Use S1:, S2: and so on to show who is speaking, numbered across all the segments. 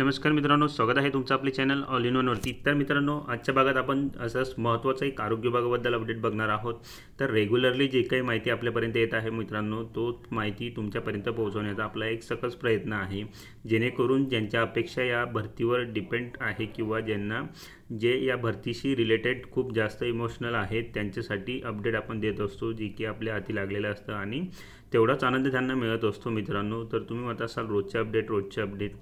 S1: नमस्कार मित्रांनो स्वागत आहे तुमचं आपले चॅनल ऑल इन वनवरती तर मित्रांनो आजच्या भागात आपण असंच महत्त्वाचं एक आरोग्य भागाबद्दल अपडेट बघणार आहोत तर रेग्युलरली जे काही माहिती आपल्यापर्यंत येत आहे मित्रांनो तो माहिती तुमच्यापर्यंत पोहोचवण्याचा आपला एक सकस प्रयत्न आहे जेणेकरून ज्यांच्या अपेक्षा या भरतीवर डिपेंड आहे किंवा ज्यांना जे या भरतीशी रिलेटेड खूप जास्त इमोशनल आहेत त्यांच्यासाठी अपडेट आपण देत असतो जे की आपल्या हाती लागलेलं असतं आणि तेवढाच आनंद त्यांना मिळत असतो मित्रांनो तर तुम्ही म्हणत असाल रोजचे अपडेट रोजचे अपडेट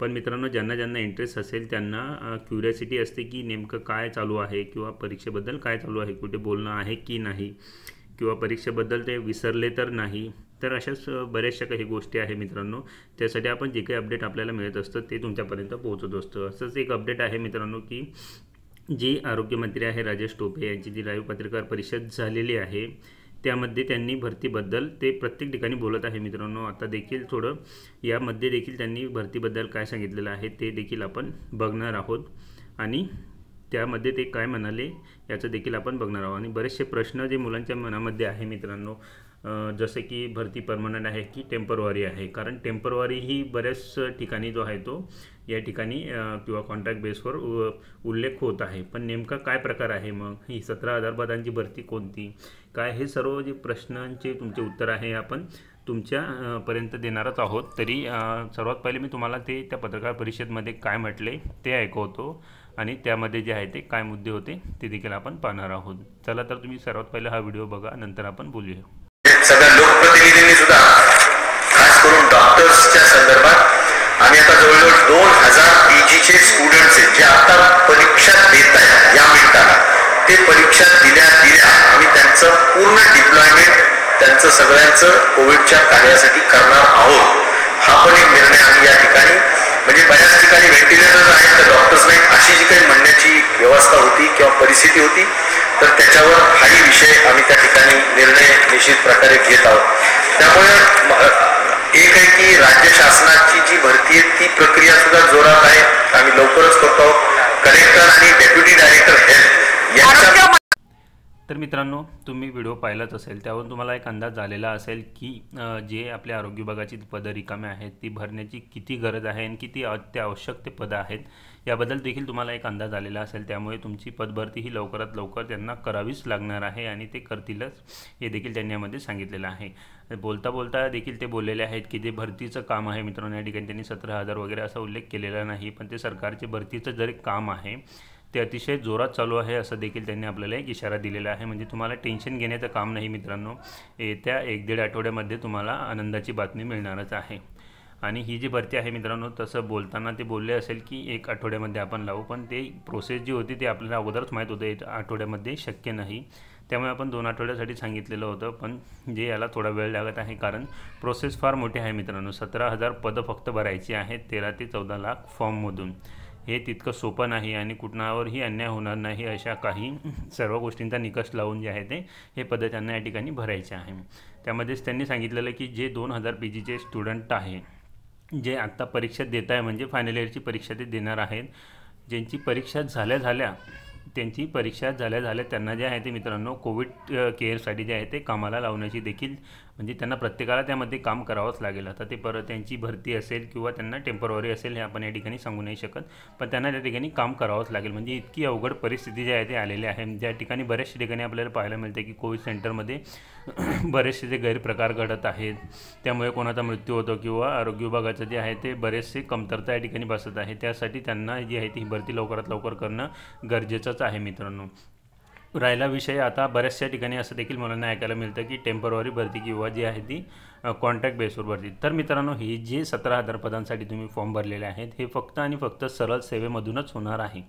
S1: पण मित्रांनो ज्यांना ज्यांना इंटरेस्ट असेल त्यांना क्युरियासिटी असते की नेमकं काय चालू आहे किंवा परीक्षेबद्दल काय चालू आहे कुठे बोलणं आहे की नाही किंवा परीक्षेबद्दल ते विसरले तर नाही तर अशाच बऱ्याचशा काही गोष्टी आहे मित्रांनो त्यासाठी आपण जे काही अपडेट आपल्याला मिळत असतं ते तुमच्यापर्यंत पोहोचत असतं असंच एक अपडेट आहे मित्रांनो की जी आरोग्यमंत्री आहे राजेश टोपे यांची जी लाईव्ह पत्रकार परिषद झालेली आहे त्यामध्ये त्यांनी भरतीबद्दल ते प्रत्येक ठिकाणी बोलत आहे मित्रांनो आता देखील थोडं यामध्ये देखील त्यांनी भरतीबद्दल काय सांगितलेलं आहे ते देखील आपण बघणार आहोत आणि त्यामध्ये ते काय म्हणाले याचं देखील आपण बघणार आहोत आणि बरेचसे प्रश्न जे मुलांच्या मनामध्ये आहे मित्रांनो जसे की भरती परमनंट आहे की टेम्परवारी आहे कारण टेम्परवारी ही बऱ्याच ठिकाणी जो आहे तो या ठिकाणी किंवा कॉन्ट्रॅक्ट बेसवर उल्लेख होत आहे पण नेमका काय प्रकार आहे मग ही सतरा हजार पदांची भरती कोणती काय हे सर्व जे प्रश्नांचे तुमचे उत्तर आहे आपण तुमच्यापर्यंत देणारच आहोत तरी सर्वात पहिले मी तुम्हाला ते त्या पत्रकार परिषदेमध्ये काय म्हटले ते ऐकवतो आणि त्यामध्ये जे आहे ते काय मुद्दे होते ते देखील आपण पाहणार आहोत चला तर तुम्ही सर्वात पहिले हा व्हिडिओ बघा नंतर आपण बोलूया सगळ्या लोकप्रतिनिधींनी सुद्धा खास करून डॉक्टर्सच्या संदर्भात आम्ही आता जवळजवळ दोन हजार पीजीचे स्टुडंट आहेत जे आता परीक्षा देत आहेत या मिनिटाला ते परीक्षा दिल्या दिल्या आम्ही त्यांचं पूर्ण डिप्लॉयमेंट त्यांचं सगळ्यांचं कोविडच्या कार्यासाठी करणार आहोत हा पण एक निर्णय आम्ही या ठिकाणी म्हणजे बऱ्याच ठिकाणी व्हेंटिलेटर आहेत तर डॉक्टर्स नाहीत अशी जी काही म्हणण्याची व्यवस्था होती किंवा परिस्थिती होती तर त्याच्यावर हाही विषय आम्ही त्या ठिकाणी निश्चित प्रकारे घेत आहोत त्यामुळे एक आहे की राज्य शासनाची जी भरती आहे ती प्रक्रिया सुद्धा जोरात आहे आम्ही लवकरच करतो कलेक्टर आणि डेप्युटी डायरेक्टर हेल्थ तर मित्रांनो तुम्ही व्हिडिओ पाहिलाच असेल त्यावरून तुम्हाला एक अंदाज आलेला असेल की जे आपल्या आरोग्य विभागाची पदं रिकाम्या आहेत ती भरण्याची किती गरज आहे आणि किती अत्यावश्यक ते पदं आहेत याबद्दल देखील तुम्हाला एक अंदाज आलेला असेल त्यामुळे तुमची पदभरती ही लवकरात लवकर त्यांना करावीच लागणार आहे आणि ते करतीलच हे देखील त्यांनी यामध्ये सांगितलेलं आहे बोलता बोलता देखील ते बोललेले आहेत की जे भरतीचं काम आहे मित्रांनो या ठिकाणी त्यांनी सतरा हजार वगैरे असा उल्लेख केलेला नाही पण ते सरकारचे भरतीचं जरी काम आहे ते अतिशय जोरात चालू आहे असं देखील त्यांनी आपल्याला एक इशारा दिलेला आहे म्हणजे तुम्हाला टेन्शन घेण्याचं काम नाही मित्रांनो येत्या एक दीड आठवड्यामध्ये तुम्हाला आनंदाची बातमी मिळणारच आहे आणि ही जी भरती आहे मित्रांनो तसं बोलताना ते बोलले असेल की एक आठवड्यामध्ये आपण लावू पण ते प्रोसेस जी होती ती आपल्याला अगोदरच माहीत होतं एक आठवड्यामध्ये शक्य नाही त्यामुळे आपण दोन आठवड्यासाठी सांगितलेलं होतं पण जे याला थोडा वेळ लागत आहे कारण प्रोसेस फार मोठी आहे मित्रांनो सतरा हजार पदं फक्त भरायची आहेत तेरा ते चौदा लाख फॉर्ममधून हे तितकं सोपं नाही आणि कुठणावरही अन्याय होणार नाही अशा काही सर्व गोष्टींचा निकष लावून जे आहे ते हे पद त्यांना या ठिकाणी भरायचे आहे त्यामध्येच त्यांनी सांगितलेलं की जे दोन हजार पी जीचे स्टुडंट आहे जे आत्ता परीक्षा देत आहे म्हणजे फायनल इयरची परीक्षा ते देणार आहेत ज्यांची परीक्षा झाल्या झाल्या त्यांची परीक्षा झाल्या झाल्या त्यांना जे आहे ते मित्रांनो कोविड केअरसाठी जे आहे ते कामाला लावण्याची देखील म्हणजे त्यांना प्रत्येकाला त्यामध्ये काम करावंच लागेल आता ते परत त्यांची भरती असेल किंवा त्यांना टेम्पररी असेल हे आपण या ठिकाणी सांगू नाही शकत पण त्यांना त्या ठिकाणी काम करावंच लागेल म्हणजे इतकी अवघड परिस्थिती जी आहे ते आलेली आहे ज्या ठिकाणी बऱ्याचशा ठिकाणी आपल्याला पाहायला मिळते की कोविड सेंटरमध्ये बरेचसे जे गैरप्रकार घडत आहेत त्यामुळे कोणाचा मृत्यू होतो किंवा आरोग्य विभागाचं जे आहे ते बरेचसे कमतरता या ठिकाणी बसत आहे त्यासाठी त्यांना जी आहे ती भरती लवकरात लवकर करणं गरजेचंच आहे मित्रांनो राहिला विषय आता बऱ्याचशा ठिकाणी असं देखील मुलांना ऐकायला मिळतं की टेम्पररी भरती किंवा जी आहे ती कॉन्ट्रॅक्ट बेसवर भरती तर मित्रांनो हे जे सतरा हजार पदांसाठी तुम्ही फॉर्म भरलेले आहेत हे फक्त आणि फक्त सरळ सेवेमधूनच होणार आहे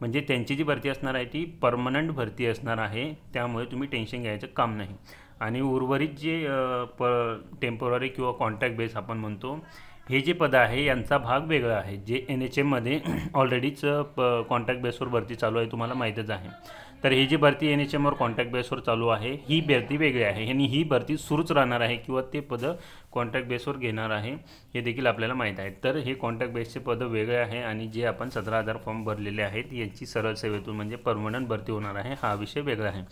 S1: म्हणजे त्यांची जी भरती असणार आहे ती परमनंट भरती असणार आहे त्यामुळे तुम्ही टेन्शन घ्यायचं काम नाही आणि उर्वरित जे प टेम्पररी किंवा कॉन्ट्रॅक्ट बेस आपण म्हणतो हे जे पदं आहे यांचा भाग वेगळा आहे जे एन एच एममध्ये ऑलरेडीच प कॉन्ट्रॅक्ट बेसवर भरती चालू आहे तुम्हाला माहीतच आहे तर ही जी भरती एन एच एमवर कॉन्ट्रॅक्ट बेसवर चालू आहे ही भरती वेगळी आहे आणि ही भरती सुरूच राहणार आहे किंवा ते पदं कॉन्ट्रॅक्ट बेसवर घेणार आहे हे देखील आपल्याला माहीत आहे तर हे कॉन्ट्रॅक्ट बेसचे पदं वेगळे आहे आणि जे आपण सतरा हजार फॉर्म भरलेले आहेत यांची सरळ सेवेतून म्हणजे परमनंट भरती होणार आहे हा विषय वेगळा आहे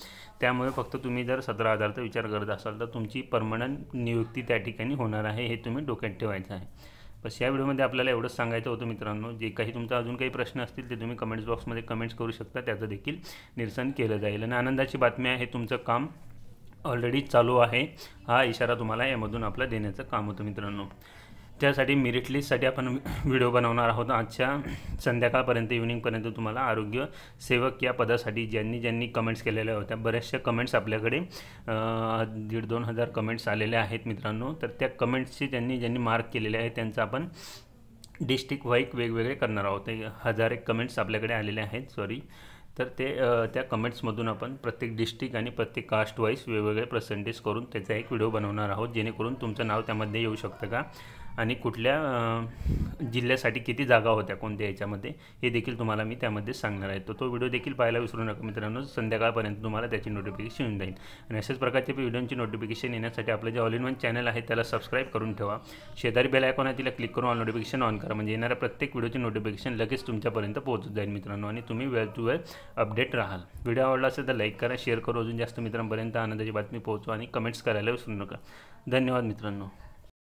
S1: त्यामुळे फक्त तुम्ही जर सतरा हजारचा विचार करत असाल तर तुमची परमनंट नियुक्ती त्या ठिकाणी होणार आहे हे तुम्ही डोक्यात ठेवायचं आहे बस या व्हिडिओमध्ये आपल्याला एवढंच सांगायचं होतं मित्रांनो जे काही तुमचा अजून काही प्रश्न असतील ते तुम्ही कमेंट्स बॉक्समध्ये कमेंट्स करू शकता त्याचं देखील निरसन केलं जाईल आणि आनंदाची बातमी आहे तुमचं काम ऑलरेडी चालू आहे हा इशारा तुम्हाला यामधून आपला देण्याचं काम होतं मित्रांनो त्यासाठी मेरिट लिस्टसाठी आपण व्हिडिओ बनवणार आहोत आजच्या संध्याकाळपर्यंत इव्हिनिंगपर्यंत तुम्हाला आरोग्य सेवक या पदासाठी ज्यांनी ज्यांनी कमेंट्स केलेल्या होत्या बऱ्याचशा कमेंट्स आपल्याकडे दीड दोन हजार कमेंट्स आलेल्या आहेत मित्रांनो तर त्या कमेंट्सचे ज्यांनी ज्यांनी मार्क केलेले आहे त्यांचा आपण डिस्ट्रिक्ट वाईक वेगवेगळे करणार आहोत हजार एक कमेंट्स आपल्याकडे आलेले आहेत सॉरी तर ते त्या कमेंट्समधून आपण प्रत्येक डिस्ट्रिक्ट आणि प्रत्येक कास्ट वाईज वेगवेगळे पर्सेंटेज करून त्याचा एक व्हिडिओ बनवणार आहोत जेणेकरून तुमचं नाव त्यामध्ये येऊ शकतं का आणि कुठल्या जिल्ह्यासाठी किती जागा होत्या कोणत्या याच्यामध्ये हे देखील तुम्हाला मी त्यामध्ये सांगणार आहे तर तो व्हिडिओ देखील पाहायला विसरू नका मित्रांनो संध्याकाळपर्यंत तुम्हाला त्याची नोटिफिकेशन येऊन जाईल आणि अशाच प्रकारच्या व्हिडिओंची नोटिफिकेशन येण्यासाठी आपलं जे ऑल इन वन चॅनल आहे त्याला सबस्क्राईब करून ठेवा शेजारी बेल आयकॉन आहे तिला क्लिक करून ऑल नोटिफिकेशन ऑन करा म्हणजे येणाऱ्या प्रत्येक व्हिडिओची नोटिफिकेशन लगेच तुमच्यापर्यंत पोहोचत जाईल मित्रांनो आणि तुम्ही वेळ टू वेळ अपडेट राहाल व्हिडिओ आवडला असेल तर लाईक करा शेअर करू अजून जास्त मित्रांपर्यंत आनंदाची बातमी पोहोचवा आणि कमेंट्स करायला विसरू नका धन्यवाद मित्रांनो